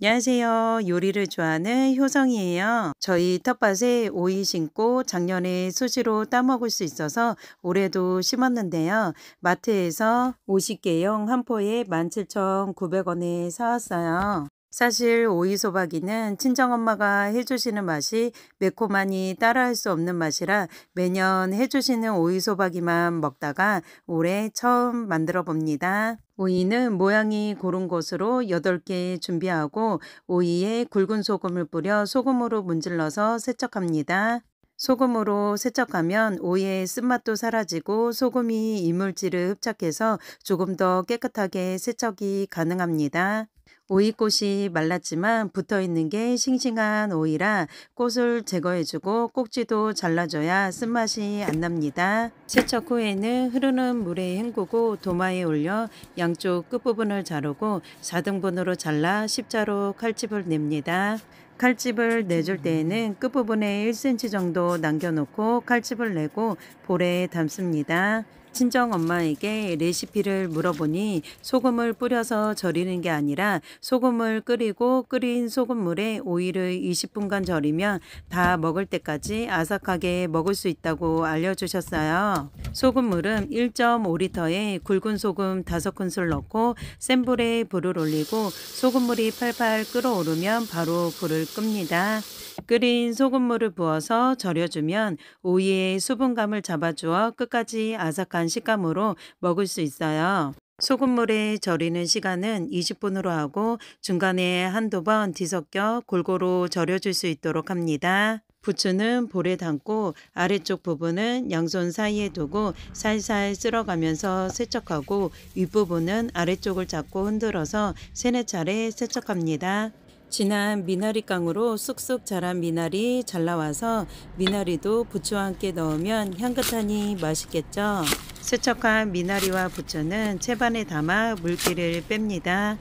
안녕하세요. 요리를 좋아하는 효성이에요. 저희 텃밭에 오이 심고 작년에 수시로 따먹을 수 있어서 올해도 심었는데요. 마트에서 50개용 한 포에 17,900원에 사왔어요. 사실 오이소박이는 친정엄마가 해주시는 맛이 매콤하니 따라할 수 없는 맛이라 매년 해주시는 오이소박이만 먹다가 올해 처음 만들어 봅니다. 오이는 모양이 고른 곳으로 8개 준비하고 오이에 굵은 소금을 뿌려 소금으로 문질러서 세척합니다. 소금으로 세척하면 오이의 쓴맛도 사라지고 소금이 이물질을 흡착해서 조금 더 깨끗하게 세척이 가능합니다. 오이꽃이 말랐지만 붙어 있는 게 싱싱한 오이라 꽃을 제거해주고 꼭지도 잘라줘야 쓴맛이 안 납니다. 세척 후에는 흐르는 물에 헹구고 도마에 올려 양쪽 끝부분을 자르고 4등분으로 잘라 십자로 칼집을 냅니다. 칼집을 내줄 때에는 끝부분에 1cm 정도 남겨놓고 칼집을 내고 볼에 담습니다. 친정 엄마에게 레시피를 물어보니 소금을 뿌려서 절이는 게 아니라 소금을 끓이고 끓인 소금물에 오이를 20분간 절이면 다 먹을 때까지 아삭하게 먹을 수 있다고 알려주셨어요. 소금물은 1.5리터에 굵은 소금 5큰술 넣고 센 불에 불을 올리고 소금물이 팔팔 끓어오르면 바로 불을 끕니다. 끓인 소금물을 부어서 절여주면 오이의 수분감을 잡아주어 끝까지 아삭한 식감으로 먹을 수 있어요. 소금물에 절이는 시간은 20분으로 하고 중간에 한두 번 뒤섞여 골고루 절여줄 수 있도록 합니다. 부추는 볼에 담고 아래쪽 부분은 양손 사이에 두고 살살 쓸어가면서 세척하고 윗부분은 아래쪽을 잡고 흔들어서 세네 차례 세척합니다. 진한 미나리깡으로 쑥쑥 자란 미나리 잘 나와서 미나리도 부추와 함께 넣으면 향긋하니 맛있겠죠? 세척한 미나리와 부추는 채반에 담아 물기를 뺍니다.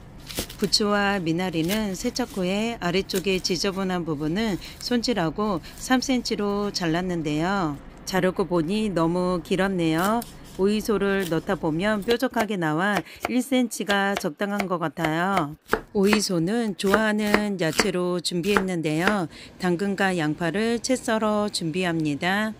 부추와 미나리는 세척 후에 아래쪽에 지저분한 부분은 손질하고 3cm로 잘랐는데요. 자르고 보니 너무 길었네요. 오이소를 넣다 보면 뾰족하게 나와 1cm가 적당한 것 같아요. 오이소는 좋아하는 야채로 준비했는데요. 당근과 양파를 채 썰어 준비합니다.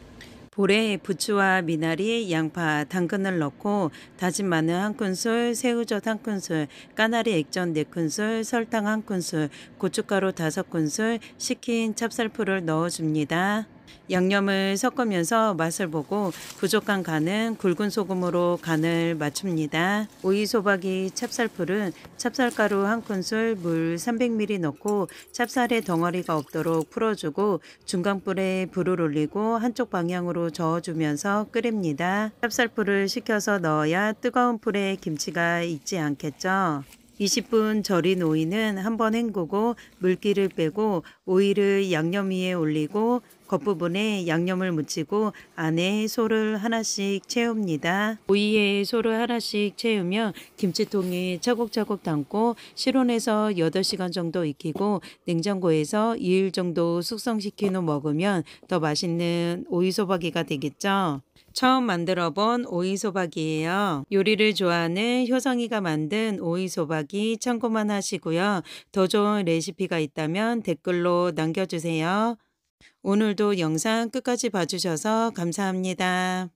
볼에 부추와 미나리, 양파, 당근을 넣고 다진 마늘 1 큰술, 새우젓 1 큰술, 까나리 액젓 4 큰술, 설탕 1 큰술, 고춧가루 5 큰술, 식힌 찹쌀풀을 넣어줍니다. 양념을 섞으면서 맛을 보고 부족한 간은 굵은 소금으로 간을 맞춥니다. 오이소박이 찹쌀풀은 찹쌀가루 한 큰술 물 300ml 넣고 찹쌀의 덩어리가 없도록 풀어주고 중간불에 불을 올리고 한쪽 방향으로 저어주면서 끓입니다. 찹쌀풀을 식혀서 넣어야 뜨거운 풀에 김치가 익지 않겠죠. 20분 절인 오이는 한번 헹구고 물기를 빼고 오이를 양념 위에 올리고 겉부분에 양념을 묻히고 안에 소를 하나씩 채웁니다. 오이에 소를 하나씩 채우면 김치통에 차곡차곡 담고 실온에서 8시간 정도 익히고 냉장고에서 2일 정도 숙성시킨 후 먹으면 더 맛있는 오이소박이가 되겠죠. 처음 만들어 본 오이소박이에요. 요리를 좋아하는 효성이가 만든 오이소박이 참고만 하시고요. 더 좋은 레시피가 있다면 댓글로 남겨주세요. 오늘도 영상 끝까지 봐주셔서 감사합니다.